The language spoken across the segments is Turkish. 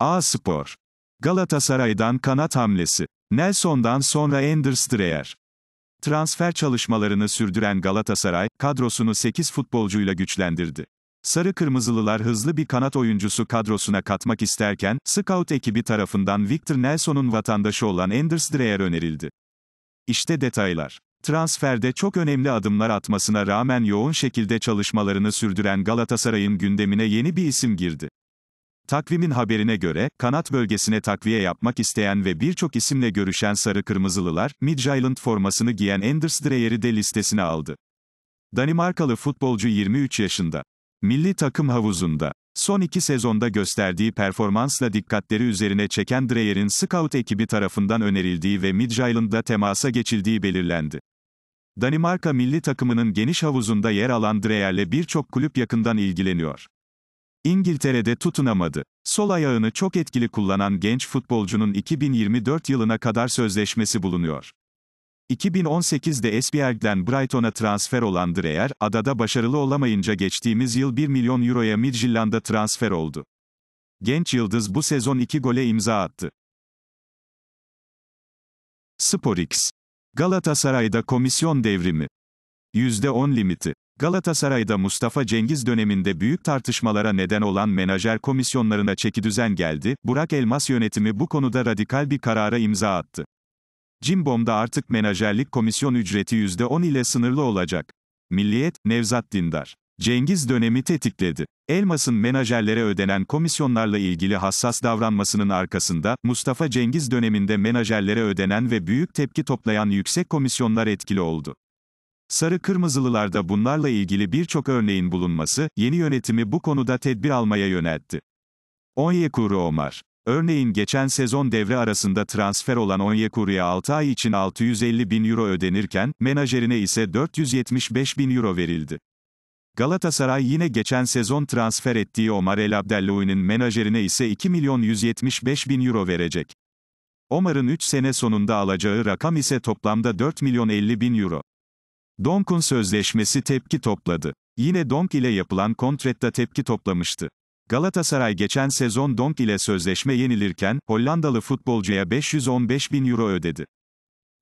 A-Spor. Galatasaray'dan kanat hamlesi. Nelson'dan sonra Anders Dreyer. Transfer çalışmalarını sürdüren Galatasaray, kadrosunu 8 futbolcuyla güçlendirdi. Sarı Kırmızılılar hızlı bir kanat oyuncusu kadrosuna katmak isterken, scout ekibi tarafından Victor Nelson'un vatandaşı olan Anders Dreyer önerildi. İşte detaylar. Transferde çok önemli adımlar atmasına rağmen yoğun şekilde çalışmalarını sürdüren Galatasaray'ın gündemine yeni bir isim girdi. Takvimin haberine göre, kanat bölgesine takviye yapmak isteyen ve birçok isimle görüşen sarı-kırmızılılar, Midtjylland formasını giyen Anders Dreyer'i de listesine aldı. Danimarkalı futbolcu 23 yaşında. Milli takım havuzunda. Son iki sezonda gösterdiği performansla dikkatleri üzerine çeken Dreyer'in scout ekibi tarafından önerildiği ve Midtjylland'da temasa geçildiği belirlendi. Danimarka milli takımının geniş havuzunda yer alan Dreyer'le birçok kulüp yakından ilgileniyor. İngiltere'de tutunamadı. Sol ayağını çok etkili kullanan genç futbolcunun 2024 yılına kadar sözleşmesi bulunuyor. 2018'de SBL'den Brighton'a transfer olan Dreyer, adada başarılı olamayınca geçtiğimiz yıl 1 milyon euroya Midtjylland'a transfer oldu. Genç Yıldız bu sezon 2 gole imza attı. SporX Galatasaray'da komisyon devrimi %10 limiti Galatasaray'da Mustafa Cengiz döneminde büyük tartışmalara neden olan menajer komisyonlarına düzen geldi, Burak Elmas yönetimi bu konuda radikal bir karara imza attı. Cimbom'da artık menajerlik komisyon ücreti %10 ile sınırlı olacak. Milliyet, Nevzat Dindar. Cengiz dönemi tetikledi. Elmas'ın menajerlere ödenen komisyonlarla ilgili hassas davranmasının arkasında, Mustafa Cengiz döneminde menajerlere ödenen ve büyük tepki toplayan yüksek komisyonlar etkili oldu. Sarı kırmızılılarda bunlarla ilgili birçok örneğin bulunması, yeni yönetimi bu konuda tedbir almaya yöneltti. Onyekuru Omar Örneğin geçen sezon devre arasında transfer olan Onyekuru'ya 6 ay için 650 bin euro ödenirken, menajerine ise 475 bin euro verildi. Galatasaray yine geçen sezon transfer ettiği Omar El Abdelloui'nin menajerine ise 2 milyon 175 bin euro verecek. Omar'ın 3 sene sonunda alacağı rakam ise toplamda 4 milyon 50 bin euro. Donk'un sözleşmesi tepki topladı. Yine Donk ile yapılan kontratta tepki toplamıştı. Galatasaray geçen sezon Donk ile sözleşme yenilirken, Hollandalı futbolcuya 515 bin euro ödedi.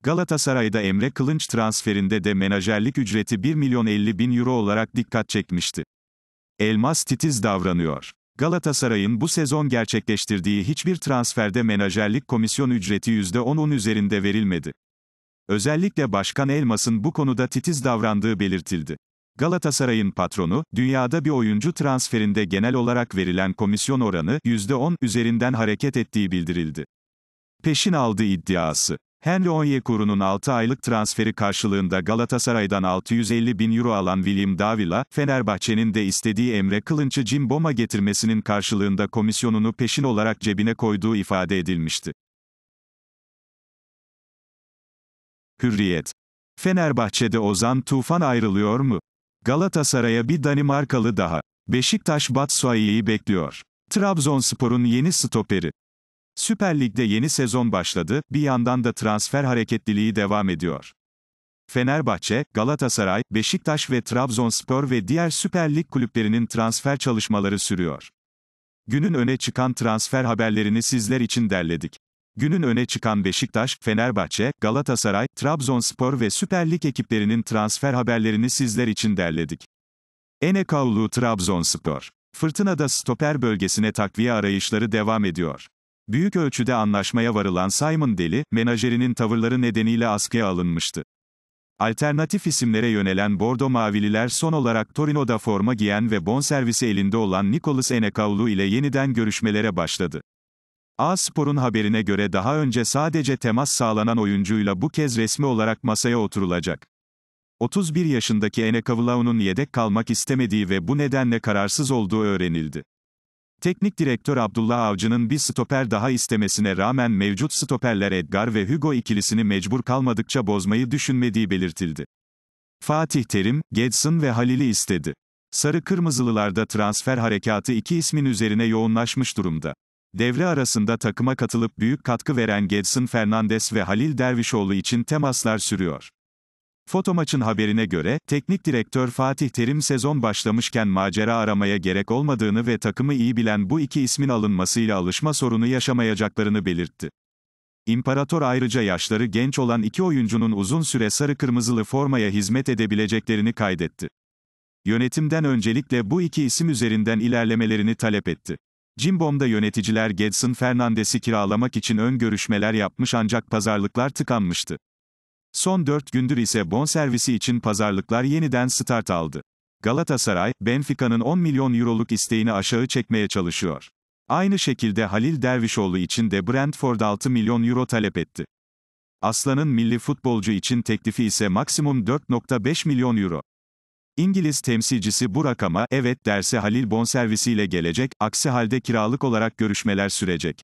Galatasaray'da Emre Kılınç transferinde de menajerlik ücreti 1 milyon 50 bin euro olarak dikkat çekmişti. Elmas titiz davranıyor. Galatasaray'ın bu sezon gerçekleştirdiği hiçbir transferde menajerlik komisyon ücreti %10'un üzerinde verilmedi. Özellikle Başkan Elmas'ın bu konuda titiz davrandığı belirtildi. Galatasaray'ın patronu, dünyada bir oyuncu transferinde genel olarak verilen komisyon oranı %10 üzerinden hareket ettiği bildirildi. Peşin aldığı iddiası. Henry Onyekuru'nun 6 aylık transferi karşılığında Galatasaray'dan 650 bin euro alan William Davila, Fenerbahçe'nin de istediği Emre Kılınç'ı Boma getirmesinin karşılığında komisyonunu peşin olarak cebine koyduğu ifade edilmişti. Hürriyet. Fenerbahçe'de Ozan Tufan ayrılıyor mu? Galatasaray'a bir Danimarkalı daha. Beşiktaş Batshuayi'yi bekliyor. Trabzonspor'un yeni stoperi. Süper Lig'de yeni sezon başladı, bir yandan da transfer hareketliliği devam ediyor. Fenerbahçe, Galatasaray, Beşiktaş ve Trabzonspor ve diğer Süper Lig kulüplerinin transfer çalışmaları sürüyor. Günün öne çıkan transfer haberlerini sizler için derledik. Günün öne çıkan Beşiktaş, Fenerbahçe, Galatasaray, Trabzonspor ve Süper Lig ekiplerinin transfer haberlerini sizler için derledik. Ene Kavlu Trabzonspor. Fırtınada stoper bölgesine takviye arayışları devam ediyor. Büyük ölçüde anlaşmaya varılan Simon Deli, menajerinin tavırları nedeniyle askıya alınmıştı. Alternatif isimlere yönelen Bordo Mavililer son olarak Torino'da forma giyen ve bonservisi elinde olan Nicholas Enekavlu ile yeniden görüşmelere başladı. A Spor'un haberine göre daha önce sadece temas sağlanan oyuncuyla bu kez resmi olarak masaya oturulacak. 31 yaşındaki Ene Kavlao'nun yedek kalmak istemediği ve bu nedenle kararsız olduğu öğrenildi. Teknik direktör Abdullah Avcı'nın bir stoper daha istemesine rağmen mevcut stoperler Edgar ve Hugo ikilisini mecbur kalmadıkça bozmayı düşünmediği belirtildi. Fatih Terim, Gedson ve Halil'i istedi. Sarı Kırmızılılarda transfer harekatı iki ismin üzerine yoğunlaşmış durumda. Devre arasında takıma katılıp büyük katkı veren Gedson Fernandes ve Halil Dervişoğlu için temaslar sürüyor. Fotomaç'ın haberine göre, teknik direktör Fatih Terim sezon başlamışken macera aramaya gerek olmadığını ve takımı iyi bilen bu iki ismin alınmasıyla alışma sorunu yaşamayacaklarını belirtti. İmparator ayrıca yaşları genç olan iki oyuncunun uzun süre sarı kırmızılı formaya hizmet edebileceklerini kaydetti. Yönetimden öncelikle bu iki isim üzerinden ilerlemelerini talep etti. Cimbom'da yöneticiler Gedson Fernandes'i kiralamak için ön görüşmeler yapmış ancak pazarlıklar tıkanmıştı. Son 4 gündür ise bonservisi için pazarlıklar yeniden start aldı. Galatasaray, Benfica'nın 10 milyon euroluk isteğini aşağı çekmeye çalışıyor. Aynı şekilde Halil Dervişoğlu için de Brentford 6 milyon euro talep etti. Aslan'ın milli futbolcu için teklifi ise maksimum 4.5 milyon euro. İngiliz temsilcisi bu rakama evet derse Halil bonservisiyle gelecek, aksi halde kiralık olarak görüşmeler sürecek.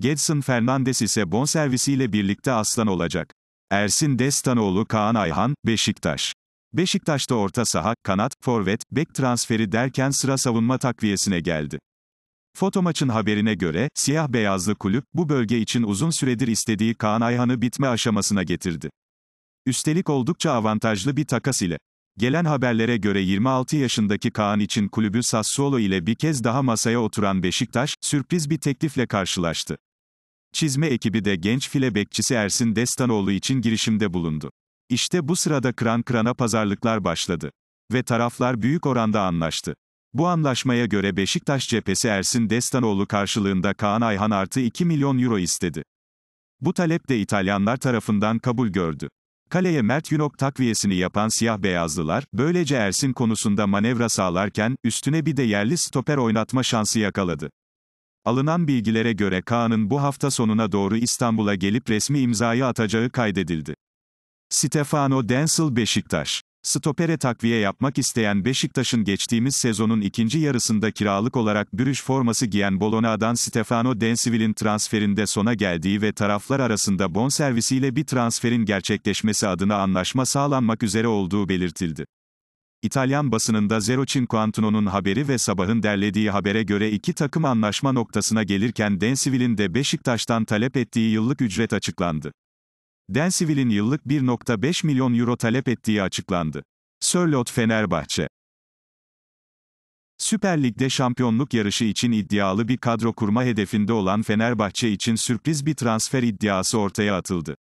Gedson Fernandes ise bonservisiyle birlikte aslan olacak. Ersin Destanoğlu Kaan Ayhan, Beşiktaş. Beşiktaş'ta orta saha, kanat, forvet, bek transferi derken sıra savunma takviyesine geldi. Fotomaçın haberine göre, siyah beyazlı kulüp, bu bölge için uzun süredir istediği Kaan Ayhan'ı bitme aşamasına getirdi. Üstelik oldukça avantajlı bir takas ile. Gelen haberlere göre 26 yaşındaki Kaan için kulübü Sassuolo ile bir kez daha masaya oturan Beşiktaş, sürpriz bir teklifle karşılaştı. Çizme ekibi de genç file bekçisi Ersin Destanoğlu için girişimde bulundu. İşte bu sırada kran kran'a pazarlıklar başladı. Ve taraflar büyük oranda anlaştı. Bu anlaşmaya göre Beşiktaş cephesi Ersin Destanoğlu karşılığında Kaan Ayhan artı 2 milyon euro istedi. Bu talep de İtalyanlar tarafından kabul gördü. Kaleye Mert Günok takviyesini yapan siyah beyazlılar, böylece Ersin konusunda manevra sağlarken, üstüne bir de yerli stoper oynatma şansı yakaladı. Alınan bilgilere göre Kaan'ın bu hafta sonuna doğru İstanbul'a gelip resmi imzayı atacağı kaydedildi. Stefano Densel Beşiktaş Stopere takviye yapmak isteyen Beşiktaş'ın geçtiğimiz sezonun ikinci yarısında kiralık olarak bürüş forması giyen Bologna'dan Stefano Densivil'in transferinde sona geldiği ve taraflar arasında bonservisiyle bir transferin gerçekleşmesi adına anlaşma sağlanmak üzere olduğu belirtildi. İtalyan basınında Zero Cinquantuno'nun haberi ve sabahın derlediği habere göre iki takım anlaşma noktasına gelirken Densivil'in de Beşiktaş'tan talep ettiği yıllık ücret açıklandı. Densivil'in yıllık 1.5 milyon euro talep ettiği açıklandı. Sörlot Fenerbahçe Süper Lig'de şampiyonluk yarışı için iddialı bir kadro kurma hedefinde olan Fenerbahçe için sürpriz bir transfer iddiası ortaya atıldı.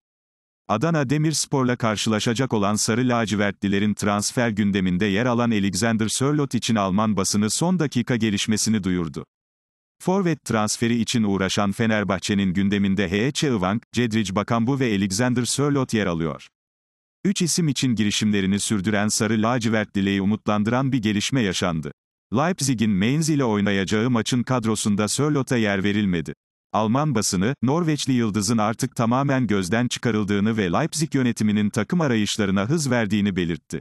Adana Demirspor'la karşılaşacak olan Sarı Lacivertlilerin transfer gündeminde yer alan Alexander Sörlot için Alman basını son dakika gelişmesini duyurdu. Forvet transferi için uğraşan Fenerbahçe'nin gündeminde H.E. Ivank, Cedric Bakambu ve Alexander Sörlot yer alıyor. Üç isim için girişimlerini sürdüren Sarı Lacivertlileyi umutlandıran bir gelişme yaşandı. Leipzig'in Mainz ile oynayacağı maçın kadrosunda Sörlot'a yer verilmedi. Alman basını, Norveçli yıldızın artık tamamen gözden çıkarıldığını ve Leipzig yönetiminin takım arayışlarına hız verdiğini belirtti.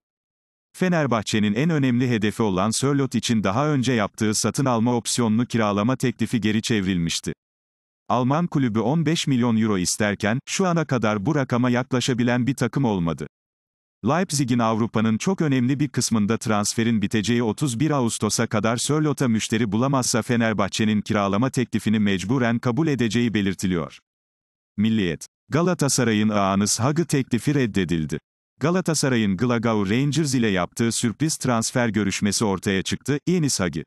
Fenerbahçe'nin en önemli hedefi olan Sörlot için daha önce yaptığı satın alma opsiyonlu kiralama teklifi geri çevrilmişti. Alman kulübü 15 milyon euro isterken, şu ana kadar bu rakama yaklaşabilen bir takım olmadı. Leipzig'in Avrupa'nın çok önemli bir kısmında transferin biteceği 31 Ağustos'a kadar Sörlot'a müşteri bulamazsa Fenerbahçe'nin kiralama teklifini mecburen kabul edeceği belirtiliyor. Milliyet. Galatasaray'ın Ağanız Hag'ı teklifi reddedildi. Galatasaray'ın Glagau Rangers ile yaptığı sürpriz transfer görüşmesi ortaya çıktı, Enis Hagi.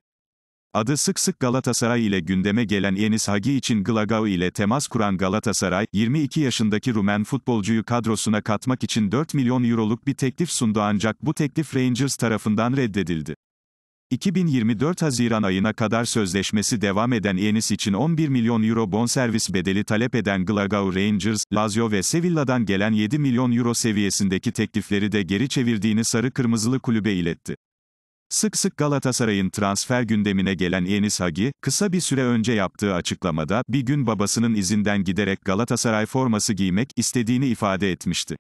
Adı sık sık Galatasaray ile gündeme gelen Enis Hagi için Glagau ile temas kuran Galatasaray, 22 yaşındaki Rumen futbolcuyu kadrosuna katmak için 4 milyon euroluk bir teklif sundu ancak bu teklif Rangers tarafından reddedildi. 2024 Haziran ayına kadar sözleşmesi devam eden Enis için 11 milyon euro bonservis bedeli talep eden Glasgow Rangers, Lazio ve Sevilla'dan gelen 7 milyon euro seviyesindeki teklifleri de geri çevirdiğini Sarı Kırmızılı kulübe iletti. Sık sık Galatasaray'ın transfer gündemine gelen Enis Hagi, kısa bir süre önce yaptığı açıklamada, bir gün babasının izinden giderek Galatasaray forması giymek istediğini ifade etmişti.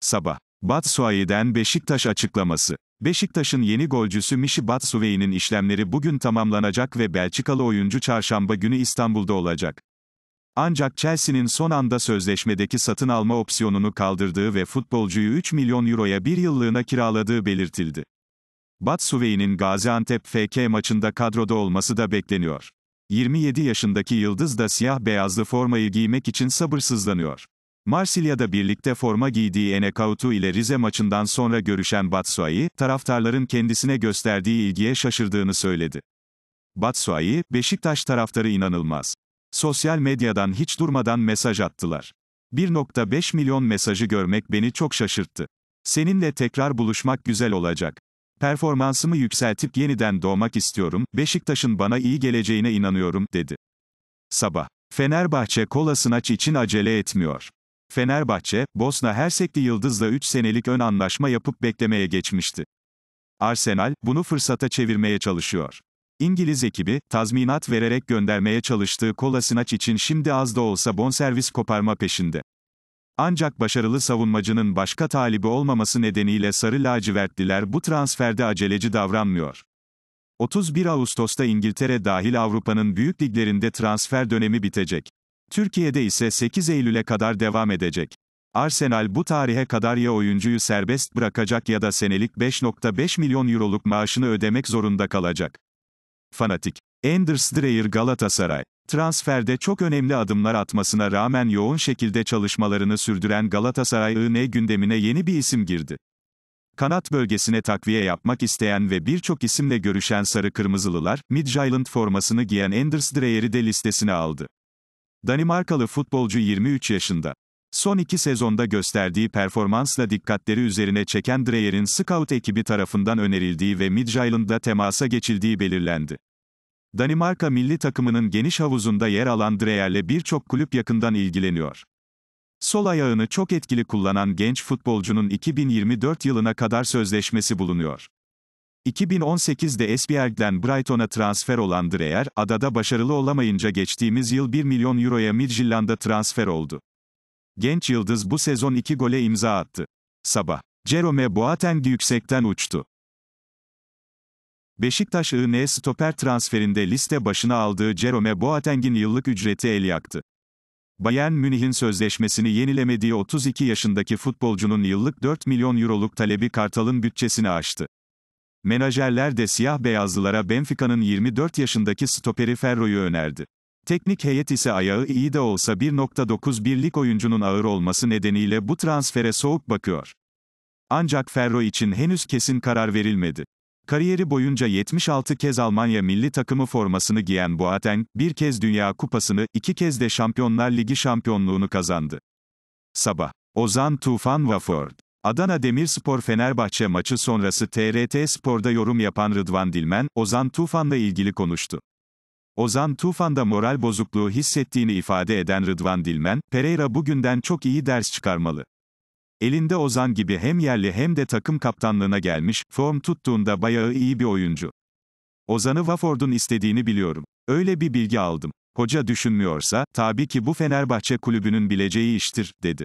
Sabah. Batsuay'den Beşiktaş açıklaması. Beşiktaş'ın yeni golcüsü Mişi Batshuayi'nin işlemleri bugün tamamlanacak ve Belçikalı oyuncu çarşamba günü İstanbul'da olacak. Ancak Chelsea'nin son anda sözleşmedeki satın alma opsiyonunu kaldırdığı ve futbolcuyu 3 milyon euroya bir yıllığına kiraladığı belirtildi. Batshuayi'nin Gaziantep FK maçında kadroda olması da bekleniyor. 27 yaşındaki Yıldız da siyah beyazlı formayı giymek için sabırsızlanıyor. Marsilya'da birlikte forma giydiği Enekautu ile Rize maçından sonra görüşen Batsuay'ı, taraftarların kendisine gösterdiği ilgiye şaşırdığını söyledi. Batsuay'ı, Beşiktaş taraftarı inanılmaz. Sosyal medyadan hiç durmadan mesaj attılar. 1.5 milyon mesajı görmek beni çok şaşırttı. Seninle tekrar buluşmak güzel olacak. Performansımı yükseltip yeniden doğmak istiyorum, Beşiktaş'ın bana iyi geleceğine inanıyorum, dedi. Sabah. Fenerbahçe kola sınaç için acele etmiyor. Fenerbahçe, Bosna Hersekli Yıldız'la 3 senelik ön anlaşma yapıp beklemeye geçmişti. Arsenal, bunu fırsata çevirmeye çalışıyor. İngiliz ekibi, tazminat vererek göndermeye çalıştığı Kolasinac için şimdi az da olsa bonservis koparma peşinde. Ancak başarılı savunmacının başka talibi olmaması nedeniyle Sarı Lacivertliler bu transferde aceleci davranmıyor. 31 Ağustos'ta İngiltere dahil Avrupa'nın büyük liglerinde transfer dönemi bitecek. Türkiye'de ise 8 Eylül'e kadar devam edecek. Arsenal bu tarihe kadar ya oyuncuyu serbest bırakacak ya da senelik 5.5 milyon euroluk maaşını ödemek zorunda kalacak. Fanatik. Anders Dreyer Galatasaray. Transferde çok önemli adımlar atmasına rağmen yoğun şekilde çalışmalarını sürdüren Galatasaray IN gündemine yeni bir isim girdi. Kanat bölgesine takviye yapmak isteyen ve birçok isimle görüşen Sarı Kırmızılılar, Midtjylland formasını giyen Anders Dreyer'i de listesine aldı. Danimarkalı futbolcu 23 yaşında. Son iki sezonda gösterdiği performansla dikkatleri üzerine çeken Dreyer'in scout ekibi tarafından önerildiği ve Midtjylland'da temasa geçildiği belirlendi. Danimarka milli takımının geniş havuzunda yer alan Dreyer'le birçok kulüp yakından ilgileniyor. Sol ayağını çok etkili kullanan genç futbolcunun 2024 yılına kadar sözleşmesi bulunuyor. 2018'de Esbjerg'den Brighton'a transfer olan Dreyer, adada başarılı olamayınca geçtiğimiz yıl 1 milyon euroya Midtjylland'a transfer oldu. Genç Yıldız bu sezon 2 gole imza attı. Sabah. Jerome Boateng yüksekten uçtu. Beşiktaş IN e stoper transferinde liste başına aldığı Jerome Boateng'in yıllık ücreti el yaktı. Bayern Münih'in sözleşmesini yenilemediği 32 yaşındaki futbolcunun yıllık 4 milyon euroluk talebi Kartal'ın bütçesini aştı. Menajerler de siyah beyazlılara Benfica'nın 24 yaşındaki stoperi Ferro'yu önerdi. Teknik heyet ise ayağı iyi de olsa 1.9 birlik oyuncunun ağır olması nedeniyle bu transfere soğuk bakıyor. Ancak Ferro için henüz kesin karar verilmedi. Kariyeri boyunca 76 kez Almanya milli takımı formasını giyen Boateng, bir kez Dünya Kupası'nı, iki kez de Şampiyonlar Ligi şampiyonluğunu kazandı. Sabah. Ozan Tufan Vaford Adana Demirspor Fenerbahçe maçı sonrası TRT Spor'da yorum yapan Rıdvan Dilmen, Ozan Tufan'la ilgili konuştu. Ozan Tufan'da moral bozukluğu hissettiğini ifade eden Rıdvan Dilmen, Pereira bugünden çok iyi ders çıkarmalı. Elinde Ozan gibi hem yerli hem de takım kaptanlığına gelmiş, form tuttuğunda bayağı iyi bir oyuncu. Ozan'ı Wofford'un istediğini biliyorum. Öyle bir bilgi aldım. Hoca düşünmüyorsa, tabii ki bu Fenerbahçe kulübünün bileceği iştir, dedi.